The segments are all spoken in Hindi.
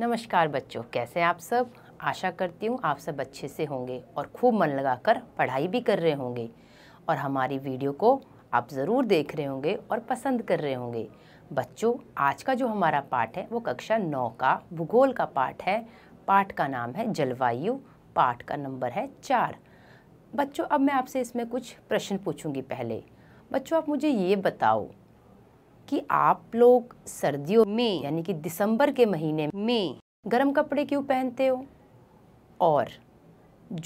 नमस्कार बच्चों कैसे हैं आप सब आशा करती हूँ आप सब अच्छे से होंगे और खूब मन लगाकर पढ़ाई भी कर रहे होंगे और हमारी वीडियो को आप ज़रूर देख रहे होंगे और पसंद कर रहे होंगे बच्चों आज का जो हमारा पाठ है वो कक्षा नौ का भूगोल का पाठ है पाठ का नाम है जलवायु पाठ का नंबर है चार बच्चों अब मैं आपसे इसमें कुछ प्रश्न पूछूँगी पहले बच्चों आप मुझे ये बताओ कि आप लोग सर्दियों में यानी कि दिसंबर के महीने में गर्म कपड़े क्यों पहनते हो और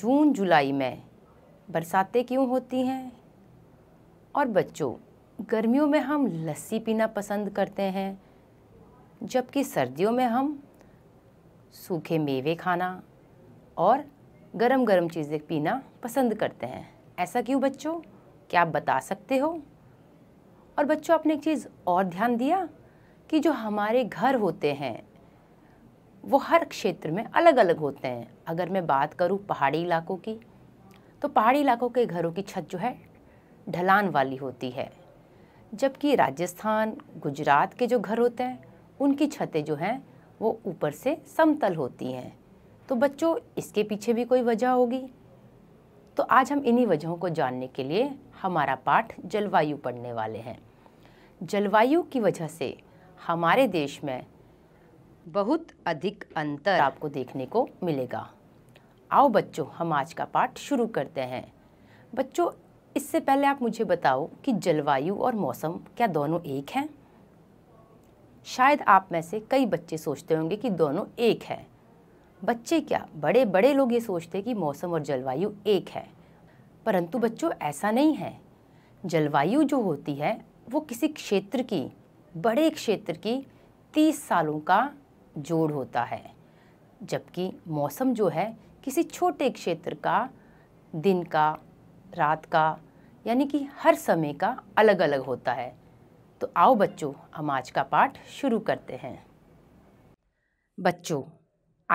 जून जुलाई में बरसातें क्यों होती हैं और बच्चों गर्मियों में हम लस्सी पीना पसंद करते हैं जबकि सर्दियों में हम सूखे मेवे खाना और गरम गरम चीज़ें पीना पसंद करते हैं ऐसा क्यों बच्चों क्या आप बता सकते हो और बच्चों आपने एक चीज़ और ध्यान दिया कि जो हमारे घर होते हैं वो हर क्षेत्र में अलग अलग होते हैं अगर मैं बात करूँ पहाड़ी इलाकों की तो पहाड़ी इलाकों के घरों की छत जो है ढलान वाली होती है जबकि राजस्थान गुजरात के जो घर होते हैं उनकी छतें जो हैं वो ऊपर से समतल होती हैं तो बच्चों इसके पीछे भी कोई वजह होगी तो आज हम इन्हीं वजहों को जानने के लिए हमारा पाठ जलवायु पढ़ने वाले हैं जलवायु की वजह से हमारे देश में बहुत अधिक अंतर आपको देखने को मिलेगा आओ बच्चों हम आज का पाठ शुरू करते हैं बच्चों इससे पहले आप मुझे बताओ कि जलवायु और मौसम क्या दोनों एक हैं शायद आप में से कई बच्चे सोचते होंगे कि दोनों एक हैं बच्चे क्या बड़े बड़े लोग ये सोचते हैं कि मौसम और जलवायु एक है परंतु बच्चों ऐसा नहीं है जलवायु जो होती है वो किसी क्षेत्र की बड़े क्षेत्र की तीस सालों का जोड़ होता है जबकि मौसम जो है किसी छोटे क्षेत्र का दिन का रात का यानी कि हर समय का अलग अलग होता है तो आओ बच्चों हम आज का पाठ शुरू करते हैं बच्चों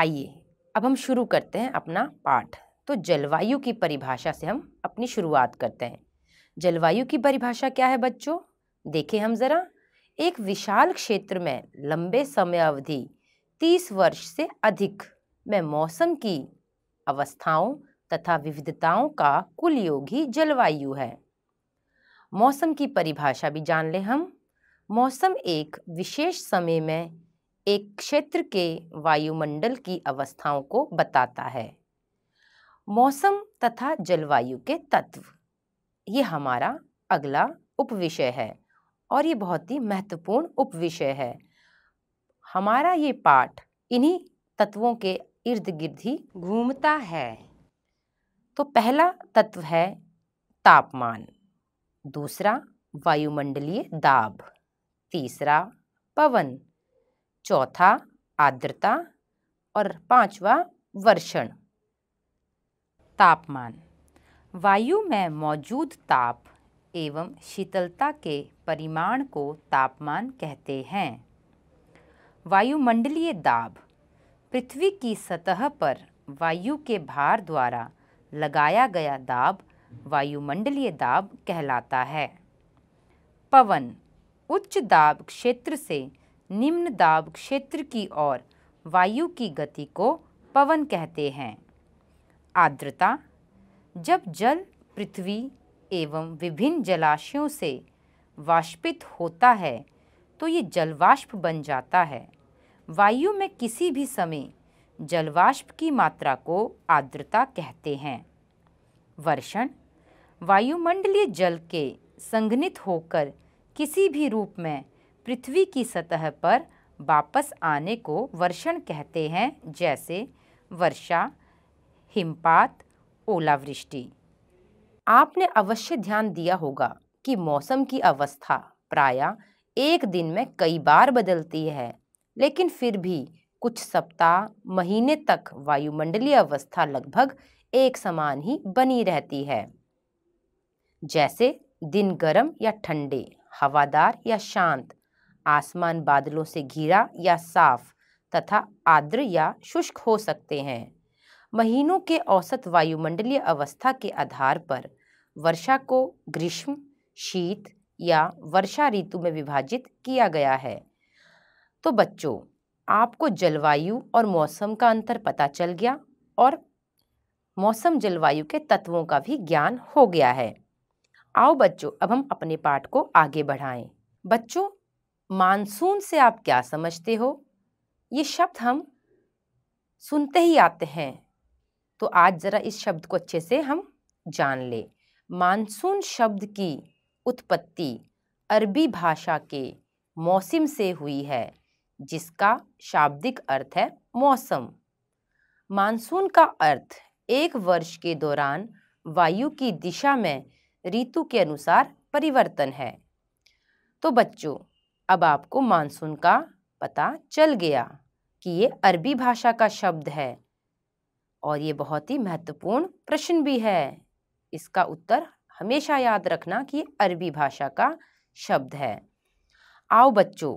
आइए अब हम शुरू करते हैं अपना पाठ तो जलवायु की परिभाषा से हम अपनी शुरुआत करते हैं जलवायु की परिभाषा क्या है बच्चों देखें हम ज़रा एक विशाल क्षेत्र में लंबे समय अवधि तीस वर्ष से अधिक में मौसम की अवस्थाओं तथा विविधताओं का कुल योग ही जलवायु है मौसम की परिभाषा भी जान लें हम मौसम एक विशेष समय में एक क्षेत्र के वायुमंडल की अवस्थाओं को बताता है मौसम तथा जलवायु के तत्व ये हमारा अगला उपविषय है और ये बहुत ही महत्वपूर्ण उपविषय है हमारा ये पाठ इन्हीं तत्वों के इर्द गिर्द ही घूमता है तो पहला तत्व है तापमान दूसरा वायुमंडलीय दाब तीसरा पवन चौथा आर्द्रता और पांचवा वर्षण तापमान वायु में मौजूद ताप एवं शीतलता के परिमाण को तापमान कहते हैं वायुमंडलीय दाब पृथ्वी की सतह पर वायु के भार द्वारा लगाया गया दाब वायुमंडलीय दाब कहलाता है पवन उच्च दाब क्षेत्र से निम्न दाब क्षेत्र की ओर वायु की गति को पवन कहते हैं आर्द्रता जब जल पृथ्वी एवं विभिन्न जलाशयों से वाष्पित होता है तो ये जलवाष्प बन जाता है वायु में किसी भी समय जलवाष्प की मात्रा को आर्द्रता कहते हैं वर्षण वायुमंडलीय जल के संघनित होकर किसी भी रूप में पृथ्वी की सतह पर वापस आने को वर्षण कहते हैं जैसे वर्षा हिमपात ओलावृष्टि आपने अवश्य ध्यान दिया होगा कि मौसम की अवस्था प्राय एक दिन में कई बार बदलती है लेकिन फिर भी कुछ सप्ताह महीने तक वायुमंडलीय अवस्था लगभग एक समान ही बनी रहती है जैसे दिन गर्म या ठंडे हवादार या शांत आसमान बादलों से घिरा या साफ तथा आर्द्र या शुष्क हो सकते हैं महीनों के औसत वायुमंडलीय अवस्था के आधार पर वर्षा को ग्रीष्म शीत या वर्षा ऋतु में विभाजित किया गया है तो बच्चों आपको जलवायु और मौसम का अंतर पता चल गया और मौसम जलवायु के तत्वों का भी ज्ञान हो गया है आओ बच्चों अब हम अपने पाठ को आगे बढ़ाएं बच्चों मानसून से आप क्या समझते हो ये शब्द हम सुनते ही आते हैं तो आज ज़रा इस शब्द को अच्छे से हम जान ले मानसून शब्द की उत्पत्ति अरबी भाषा के मौसम से हुई है जिसका शाब्दिक अर्थ है मौसम मानसून का अर्थ एक वर्ष के दौरान वायु की दिशा में ऋतु के अनुसार परिवर्तन है तो बच्चों अब आपको मानसून का पता चल गया कि ये अरबी भाषा का शब्द है और ये बहुत ही महत्वपूर्ण प्रश्न भी है इसका उत्तर हमेशा याद रखना कि अरबी भाषा का शब्द है आओ बच्चों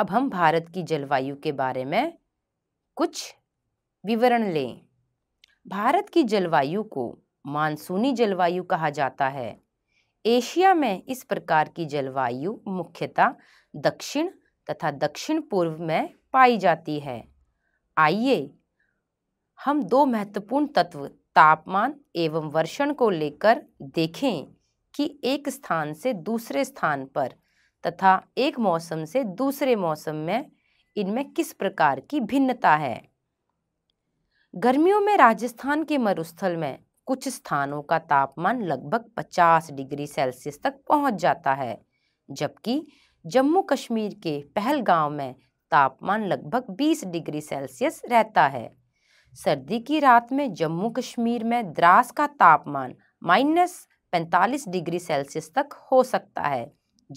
अब हम भारत की जलवायु के बारे में कुछ विवरण लें भारत की जलवायु को मानसूनी जलवायु कहा जाता है एशिया में इस प्रकार की जलवायु मुख्यतः दक्षिण तथा दक्षिण पूर्व में पाई जाती है आइए हम दो महत्वपूर्ण तत्व तापमान एवं वर्षण को लेकर देखें कि एक स्थान से दूसरे स्थान पर तथा एक मौसम से दूसरे मौसम में इनमें किस प्रकार की भिन्नता है गर्मियों में राजस्थान के मरुस्थल में कुछ स्थानों का तापमान लगभग 50 डिग्री सेल्सियस तक पहुंच जाता है जबकि जम्मू कश्मीर के पहलगाम में तापमान लगभग 20 डिग्री सेल्सियस रहता है सर्दी की रात में जम्मू कश्मीर में द्रास का तापमान माइनस पैंतालीस डिग्री सेल्सियस तक हो सकता है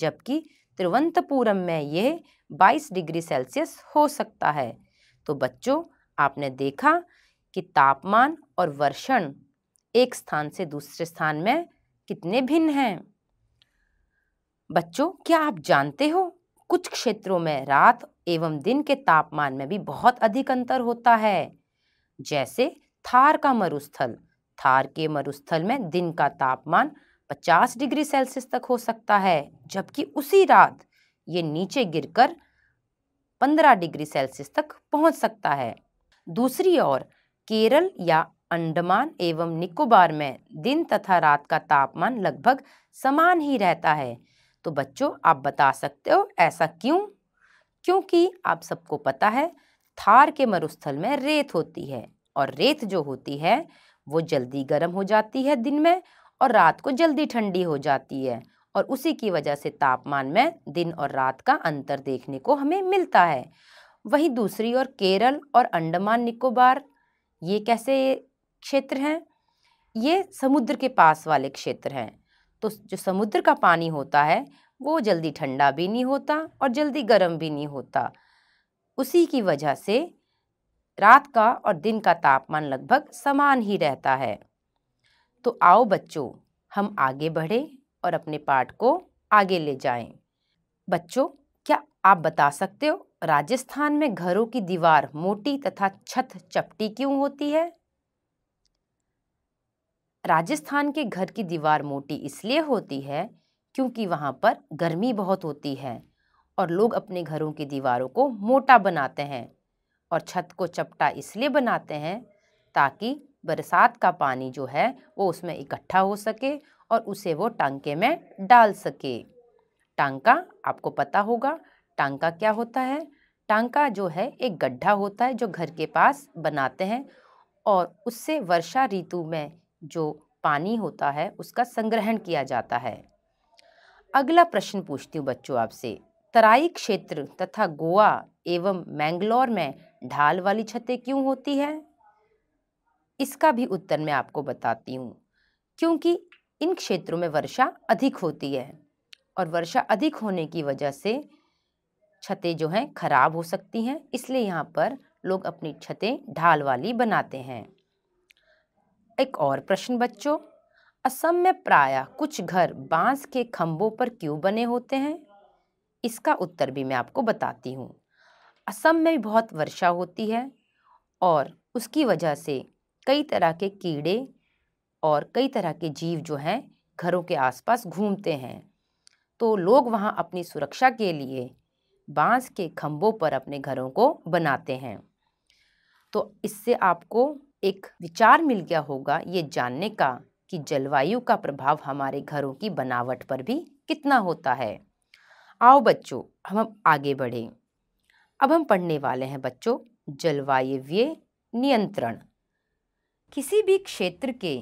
जबकि तिरुवंतपुरम में यह 22 डिग्री सेल्सियस हो सकता है तो बच्चों आपने देखा कि तापमान और वर्षण एक स्थान से दूसरे स्थान में कितने भिन्न हैं बच्चों क्या आप जानते हो कुछ क्षेत्रों में रात एवं दिन के तापमान में भी बहुत अधिक अंतर होता है जैसे थार का मरुस्थल थार के मरुस्थल में दिन का तापमान 50 डिग्री सेल्सियस तक हो सकता है जबकि उसी रात ये नीचे गिरकर 15 डिग्री सेल्सियस तक पहुंच सकता है दूसरी ओर केरल या अंडमान एवं निकोबार में दिन तथा रात का तापमान लगभग समान ही रहता है तो बच्चों आप बता सकते हो ऐसा क्यों क्योंकि आप सबको पता है थार के मरुस्थल में रेत होती है और रेत जो होती है वो जल्दी गर्म हो जाती है दिन में और रात को जल्दी ठंडी हो जाती है और उसी की वजह से तापमान में दिन और रात का अंतर देखने को हमें मिलता है वहीं दूसरी ओर केरल और अंडमान निकोबार ये कैसे क्षेत्र हैं ये समुद्र के पास वाले क्षेत्र हैं तो जो समुद्र का पानी होता है वो जल्दी ठंडा भी नहीं होता और जल्दी गर्म भी नहीं होता उसी की वजह से रात का और दिन का तापमान लगभग समान ही रहता है तो आओ बच्चों हम आगे बढ़ें और अपने पाठ को आगे ले जाएं। बच्चों क्या आप बता सकते हो राजस्थान में घरों की दीवार मोटी तथा छत चपटी क्यों होती है राजस्थान के घर की दीवार मोटी इसलिए होती है क्योंकि वहाँ पर गर्मी बहुत होती है और लोग अपने घरों की दीवारों को मोटा बनाते हैं और छत को चपटा इसलिए बनाते हैं ताकि बरसात का पानी जो है वो उसमें इकट्ठा हो सके और उसे वो टांके में डाल सके टांका आपको पता होगा टांका क्या होता है टांका जो है एक गड्ढा होता है जो घर के पास बनाते हैं और उससे वर्षा ऋतु में जो पानी होता है उसका संग्रहण किया जाता है अगला प्रश्न पूछती हूँ बच्चों आपसे तराई क्षेत्र तथा गोवा एवं मैंगलोर में ढाल वाली छतें क्यों होती हैं इसका भी उत्तर मैं आपको बताती हूँ क्योंकि इन क्षेत्रों में वर्षा अधिक होती है और वर्षा अधिक होने की वजह से छतें जो हैं खराब हो सकती हैं इसलिए यहाँ पर लोग अपनी छतें ढाल वाली बनाते हैं एक और प्रश्न बच्चों असम में प्रायः कुछ घर बांस के खम्भों पर क्यों बने होते हैं इसका उत्तर भी मैं आपको बताती हूँ असम में भी बहुत वर्षा होती है और उसकी वजह से कई तरह के कीड़े और कई तरह के जीव जो हैं घरों के आसपास घूमते हैं तो लोग वहाँ अपनी सुरक्षा के लिए बांस के खम्भों पर अपने घरों को बनाते हैं तो इससे आपको एक विचार मिल गया होगा ये जानने का कि जलवायु का प्रभाव हमारे घरों की बनावट पर भी कितना होता है आओ बच्चों हम हम आगे बढ़ें अब हम पढ़ने वाले हैं बच्चों जलवायवीय नियंत्रण किसी भी क्षेत्र के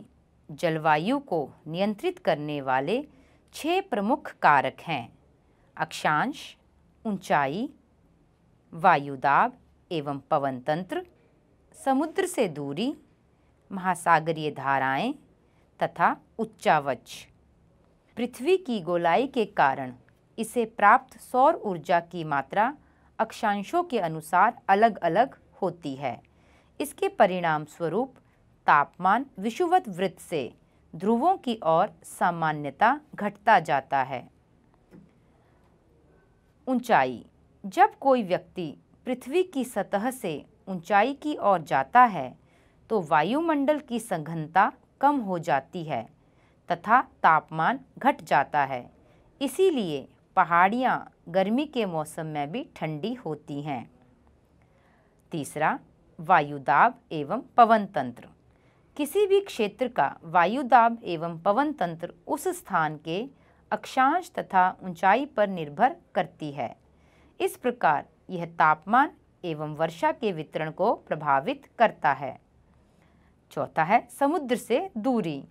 जलवायु को नियंत्रित करने वाले छः प्रमुख कारक हैं अक्षांश ऊंचाई, वायुदाब एवं पवन तंत्र समुद्र से दूरी महासागरीय धाराएं तथा उच्चावच पृथ्वी की गोलाई के कारण इसे प्राप्त सौर ऊर्जा की मात्रा अक्षांशों के अनुसार अलग अलग होती है इसके परिणाम स्वरूप तापमान विषुवत वृत्त से ध्रुवों की ओर सामान्यता घटता जाता है ऊंचाई जब कोई व्यक्ति पृथ्वी की सतह से ऊंचाई की ओर जाता है तो वायुमंडल की संघनता कम हो जाती है तथा तापमान घट जाता है इसीलिए पहाड़ियाँ गर्मी के मौसम में भी ठंडी होती हैं तीसरा वायुदाब एवं पवन तंत्र किसी भी क्षेत्र का वायुदाब एवं पवन तंत्र उस स्थान के अक्षांश तथा ऊंचाई पर निर्भर करती है इस प्रकार यह तापमान एवं वर्षा के वितरण को प्रभावित करता है चौथा है समुद्र से दूरी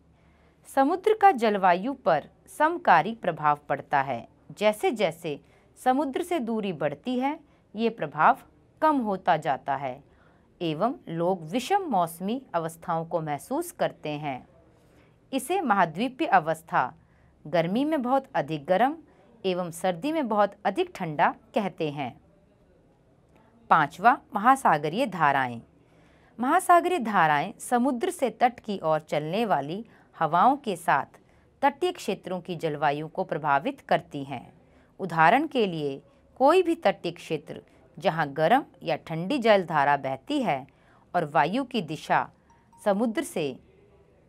समुद्र का जलवायु पर समकारी प्रभाव पड़ता है जैसे जैसे समुद्र से दूरी बढ़ती है ये प्रभाव कम होता जाता है एवं लोग विषम मौसमी अवस्थाओं को महसूस करते हैं इसे महाद्वीपीय अवस्था गर्मी में बहुत अधिक गर्म एवं सर्दी में बहुत अधिक ठंडा कहते हैं पांचवा महासागरीय धाराएं महासागरीय धाराएं समुद्र से तट की ओर चलने वाली हवाओं के साथ तटीय क्षेत्रों की जलवायु को प्रभावित करती हैं उदाहरण के लिए कोई भी तटीय क्षेत्र जहां गर्म या ठंडी जलधारा बहती है और वायु की दिशा समुद्र से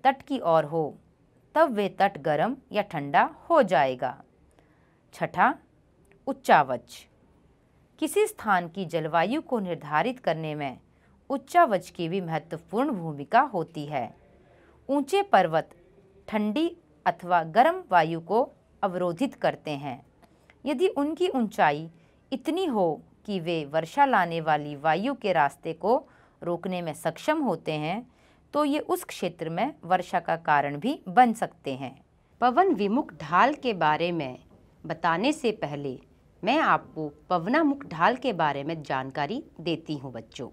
तट की ओर हो तब वे तट गर्म या ठंडा हो जाएगा छठा उच्चावच किसी स्थान की जलवायु को निर्धारित करने में उच्चावच की भी महत्वपूर्ण भूमिका होती है ऊंचे पर्वत ठंडी अथवा गर्म वायु को अवरोधित करते हैं यदि उनकी ऊंचाई इतनी हो कि वे वर्षा लाने वाली वायु के रास्ते को रोकने में सक्षम होते हैं तो ये उस क्षेत्र में वर्षा का कारण भी बन सकते हैं पवन विमुख ढाल के बारे में बताने से पहले मैं आपको पवनामुख ढाल के बारे में जानकारी देती हूँ बच्चों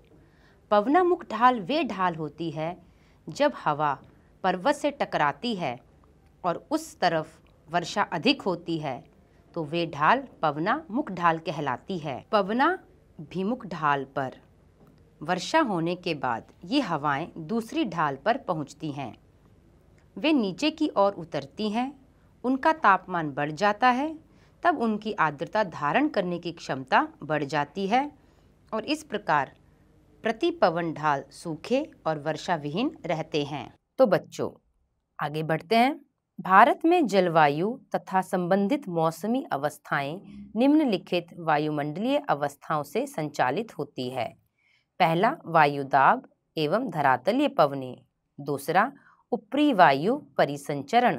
पवनामुख ढाल वे ढाल होती है जब हवा पर्वत से टकराती है और उस तरफ वर्षा अधिक होती है तो वे ढाल पवना मुख ढाल कहलाती है पवना भीमुख ढाल पर वर्षा होने के बाद ये हवाएं दूसरी ढाल पर पहुंचती हैं वे नीचे की ओर उतरती हैं उनका तापमान बढ़ जाता है तब उनकी आर्द्रता धारण करने की क्षमता बढ़ जाती है और इस प्रकार प्रति पवन ढाल सूखे और वर्षा विहीन रहते हैं तो बच्चों आगे बढ़ते हैं भारत में जलवायु तथा संबंधित मौसमी अवस्थाएं निम्नलिखित वायुमंडलीय अवस्थाओं से संचालित होती है पहला वायुदाब एवं धरातलीय पवने दूसरा ऊपरी वायु परिसंचरण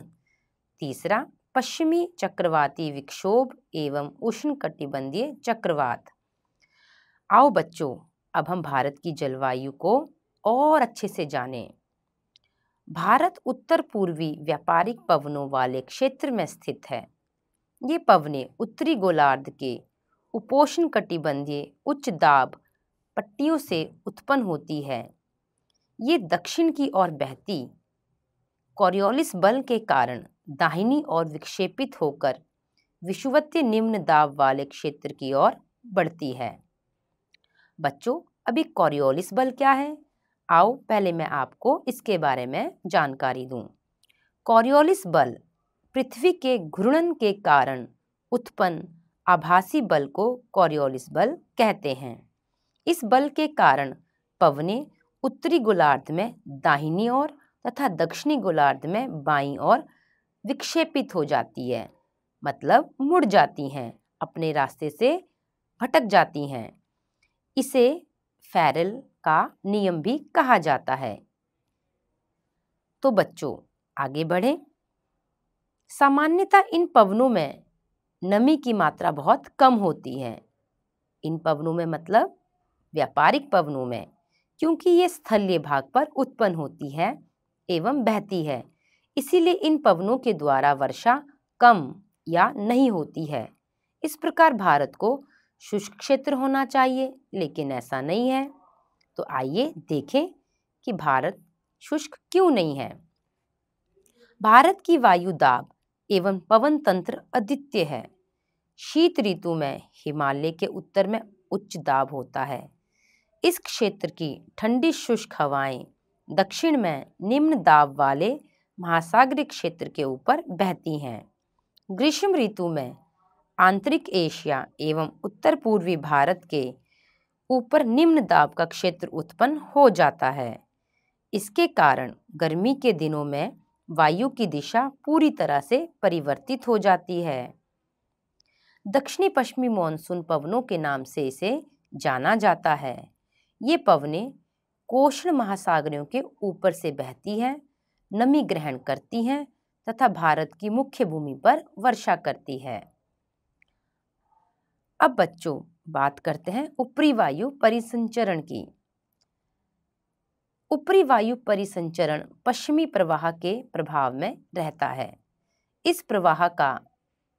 तीसरा पश्चिमी चक्रवाती विक्षोभ एवं उष्णकटिबंधीय चक्रवात आओ बच्चों अब हम भारत की जलवायु को और अच्छे से जानें भारत उत्तर पूर्वी व्यापारिक पवनों वाले क्षेत्र में स्थित है ये पवने उत्तरी गोलार्ध के उपोषण कटिबंधीय उच्च दाब पट्टियों से उत्पन्न होती है ये दक्षिण की ओर बहती कोरियोलिस बल के कारण दाहिनी ओर विक्षेपित होकर विषुवत्य निम्न दाब वाले क्षेत्र की ओर बढ़ती है बच्चों अभी कोरियोलिस बल क्या है आओ पहले मैं आपको इसके बारे में जानकारी दूं। कॉरियोलिस बल पृथ्वी के घूर्णन के कारण उत्पन्न आभासी बल को कॉरियोलिस बल कहते हैं इस बल के कारण पवने उत्तरी गोलार्ध में दाहिनी ओर तथा दक्षिणी गोलार्ध में बाई ओर विक्षेपित हो जाती है मतलब मुड़ जाती हैं अपने रास्ते से भटक जाती हैं इसे फेरल का नियम भी कहा जाता है तो बच्चों आगे बढ़ें सामान्यतः इन पवनों में नमी की मात्रा बहुत कम होती है इन पवनों में मतलब व्यापारिक पवनों में क्योंकि ये स्थलीय भाग पर उत्पन्न होती है एवं बहती है इसीलिए इन पवनों के द्वारा वर्षा कम या नहीं होती है इस प्रकार भारत को शुष्क क्षेत्र होना चाहिए लेकिन ऐसा नहीं है तो आइए देखें कि भारत शुष्क क्यों नहीं है भारत की वायु दाब एवं पवन तंत्र अद्वितीय है शीत ऋतु में हिमालय के उत्तर में उच्च दाब होता है इस क्षेत्र की ठंडी शुष्क हवाएं दक्षिण में निम्न दाब वाले महासागरीय क्षेत्र के ऊपर बहती हैं ग्रीष्म ऋतु में आंतरिक एशिया एवं उत्तर पूर्वी भारत के ऊपर निम्न दाब का क्षेत्र उत्पन्न हो जाता है इसके कारण गर्मी के दिनों में वायु की दिशा पूरी तरह से परिवर्तित हो जाती है दक्षिणी पश्चिमी मानसून पवनों के नाम से इसे जाना जाता है ये पवने कोष्ण महासागरों के ऊपर से बहती हैं नमी ग्रहण करती हैं तथा भारत की मुख्य भूमि पर वर्षा करती है अब बच्चों बात करते हैं ऊपरी वायु परिसंचरण की ऊपरी वायु परिसंचरण पश्चिमी प्रवाह के प्रभाव में रहता है इस प्रवाह का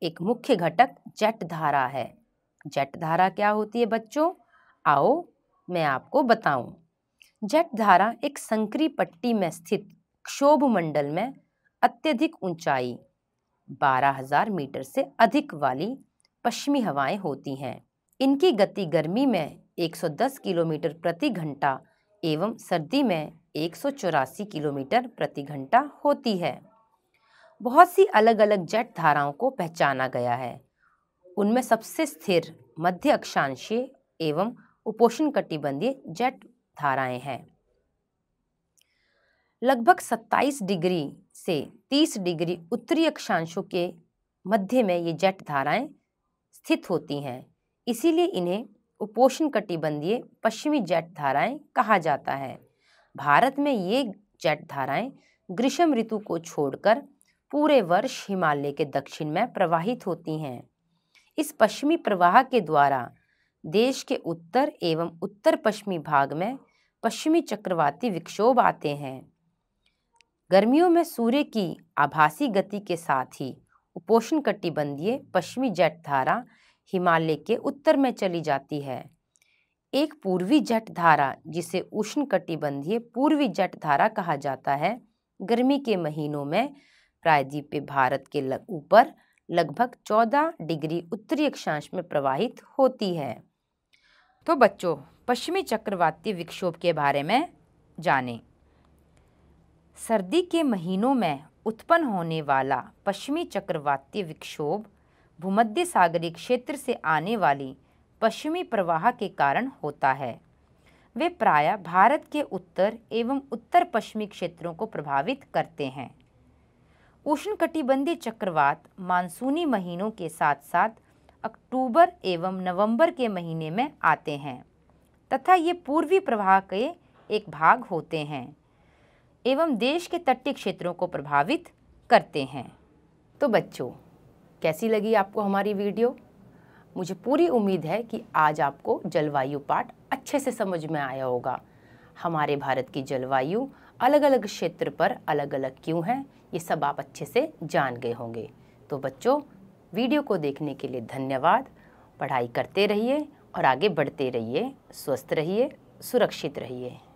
एक मुख्य घटक जेट धारा है जेट धारा क्या होती है बच्चों आओ मैं आपको बताऊं। जेट धारा एक संकरी पट्टी में स्थित क्षोभ मंडल में अत्यधिक ऊंचाई 12,000 मीटर से अधिक वाली पश्चिमी हवाएं होती हैं इनकी गति गर्मी में 110 किलोमीटर प्रति घंटा एवं सर्दी में एक किलोमीटर प्रति घंटा होती है बहुत सी अलग अलग जेट धाराओं को पहचाना गया है उनमें सबसे स्थिर मध्य अक्षांशीय एवं उपोषण कटिबंधीय जेट धाराएं हैं लगभग 27 डिग्री से 30 डिग्री उत्तरी अक्षांशों के मध्य में ये जेट धाराएं स्थित होती हैं इसीलिए इन्हें उपोषण कटिबंधीय पश्चिमी जेट धाराएं कहा जाता है भारत में ये जेट धाराएं ग्रीष्म ऋतु को छोड़कर पूरे वर्ष हिमालय के दक्षिण में प्रवाहित होती हैं इस पश्चिमी प्रवाह के द्वारा देश के उत्तर एवं उत्तर पश्चिमी भाग में पश्चिमी चक्रवाती विक्षोभ आते हैं गर्मियों में सूर्य की आभासी गति के साथ ही उपोषण कटिबंधीय पश्चिमी जेट धारा हिमालय के उत्तर में चली जाती है एक पूर्वी जट धारा जिसे उष्ण कटिबंधीय पूर्वी जट धारा कहा जाता है गर्मी के महीनों में प्रायद्वीप भारत के ऊपर लगभग 14 डिग्री उत्तरी अक्षांश में प्रवाहित होती है तो बच्चों पश्चिमी चक्रवाती विक्षोभ के बारे में जानें सर्दी के महीनों में उत्पन्न होने वाला पश्चिमी चक्रवाती विक्षोभ भूमध्य सागरीय क्षेत्र से आने वाली पश्चिमी प्रवाह के कारण होता है वे प्रायः भारत के उत्तर एवं उत्तर पश्चिमी क्षेत्रों को प्रभावित करते हैं उष्णकटिबंधीय चक्रवात मानसूनी महीनों के साथ साथ अक्टूबर एवं नवंबर के महीने में आते हैं तथा ये पूर्वी प्रवाह के एक भाग होते हैं एवं देश के तटीय क्षेत्रों को प्रभावित करते हैं तो बच्चों कैसी लगी आपको हमारी वीडियो मुझे पूरी उम्मीद है कि आज आपको जलवायु पाठ अच्छे से समझ में आया होगा हमारे भारत की जलवायु अलग अलग क्षेत्र पर अलग अलग क्यों है ये सब आप अच्छे से जान गए होंगे तो बच्चों वीडियो को देखने के लिए धन्यवाद पढ़ाई करते रहिए और आगे बढ़ते रहिए स्वस्थ रहिए सुरक्षित रहिए